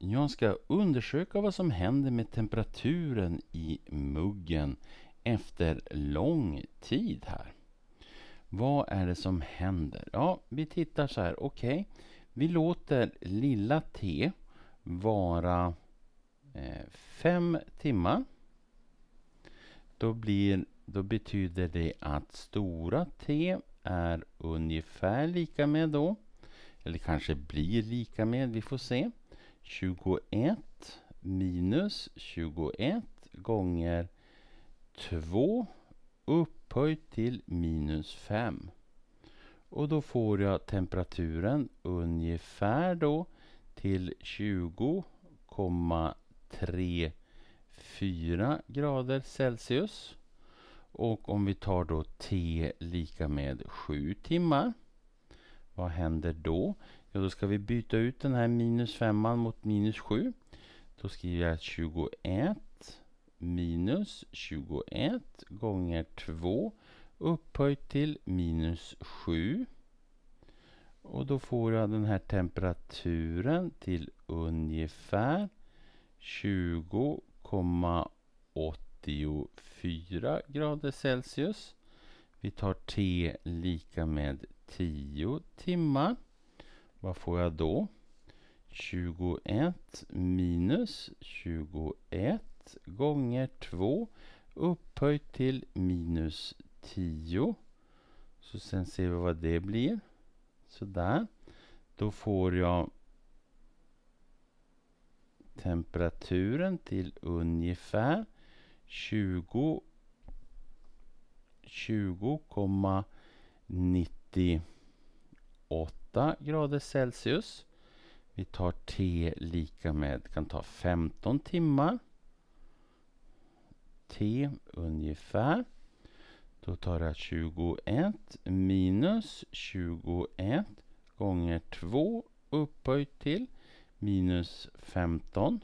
Jag ska undersöka vad som händer med temperaturen i muggen efter lång tid här. Vad är det som händer? Ja, vi tittar så här. Okej, okay. vi låter lilla t vara 5 eh, timmar. Då, blir, då betyder det att stora T är ungefär lika med då. Eller kanske blir lika med, vi får se. 21 minus 21 gånger 2 upphöjt till minus 5. Och då får jag temperaturen ungefär då till 20,34 grader Celsius. Och om vi tar då T lika med 7 timmar vad händer då? Ja, då ska vi byta ut den här minus femman mot minus sju. Då skriver jag 21 minus 21 gånger 2 upphöjt till minus 7. Och då får jag den här temperaturen till ungefär 20,84 grader Celsius. Vi tar t lika med 10 timmar. Vad får jag då? 21 minus 21 gånger 2 upphöjt till minus 10. Så sen ser vi vad det blir. Sådär. Då får jag temperaturen till ungefär 20 20,98 grader Celsius. Vi tar T lika med, kan ta 15 timmar. T ungefär. Då tar jag 21 minus 21 gånger 2 upphöjt till minus 15.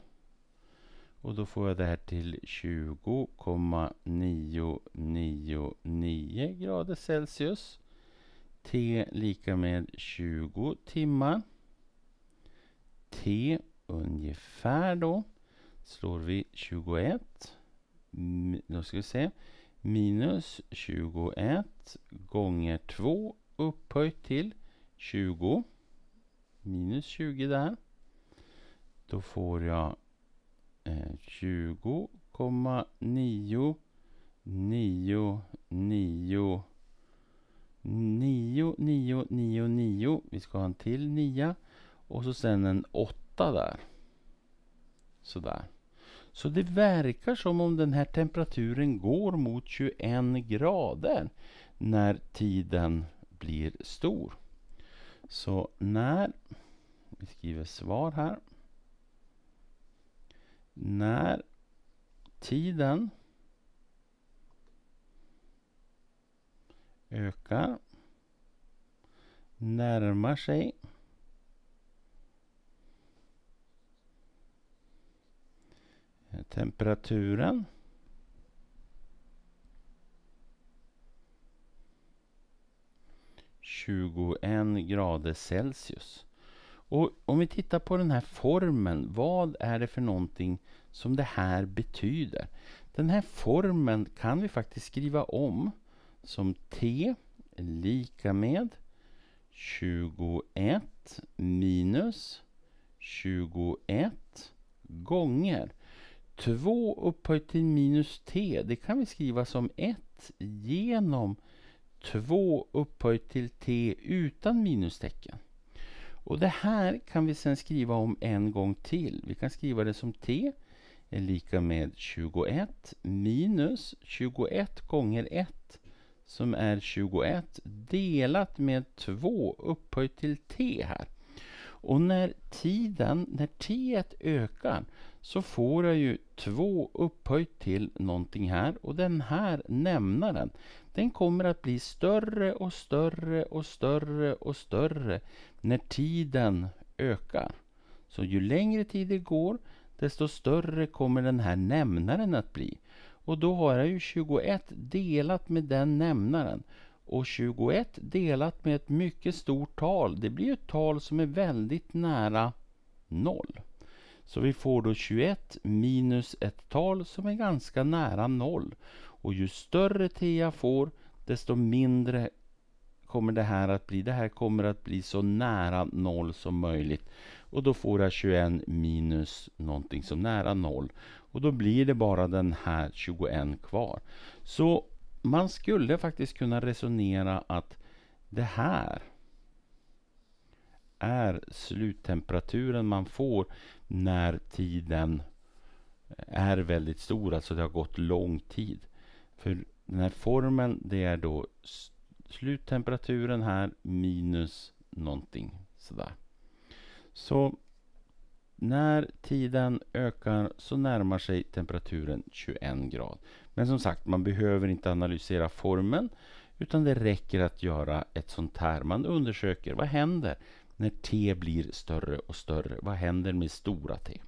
Och då får jag det här till 20,999 grader Celsius. T lika med 20 timmar. T ungefär då slår vi 21. Då ska vi se. Minus 21 gånger 2 upphöjt till 20. Minus 20 där. Då får jag 20,9 9 9 Vi ska ha en till 9 och så sen en 8 där. Sådär. Så det verkar som om den här temperaturen går mot 21 grader när tiden blir stor. Så när, vi skriver svar här när tiden ökar, närmar sig temperaturen tjugoen grader Celsius. Och om vi tittar på den här formen, vad är det för någonting som det här betyder? Den här formen kan vi faktiskt skriva om som t lika med 21 minus 21 gånger 2 upphöjt till minus t. Det kan vi skriva som 1 genom 2 upphöjt till t utan minustecken. Och det här kan vi sedan skriva om en gång till. Vi kan skriva det som t är lika med 21 minus 21 gånger 1 som är 21 delat med 2 upphöjt till t här. Och när tiden, när t ökar så får jag ju 2 upphöjt till någonting här och den här nämnaren den kommer att bli större och större och större och större när tiden ökar. Så ju längre tid det går desto större kommer den här nämnaren att bli. Och då har jag ju 21 delat med den nämnaren. Och 21 delat med ett mycket stort tal, det blir ett tal som är väldigt nära 0. Så vi får då 21 minus ett tal som är ganska nära noll. Och ju större t jag får, desto mindre kommer det här att bli. Det här kommer att bli så nära noll som möjligt. Och då får jag 21 minus någonting som nära noll. Och då blir det bara den här 21 kvar. Så man skulle faktiskt kunna resonera att det här är sluttemperaturen man får när tiden eh, är väldigt stor, alltså det har gått lång tid. För den här formeln, det är då sluttemperaturen här minus någonting sådär. Så när tiden ökar så närmar sig temperaturen 21 grad. Men som sagt, man behöver inte analysera formeln utan det räcker att göra ett sånt här. Man undersöker vad händer när T blir större och större, vad händer med stora T?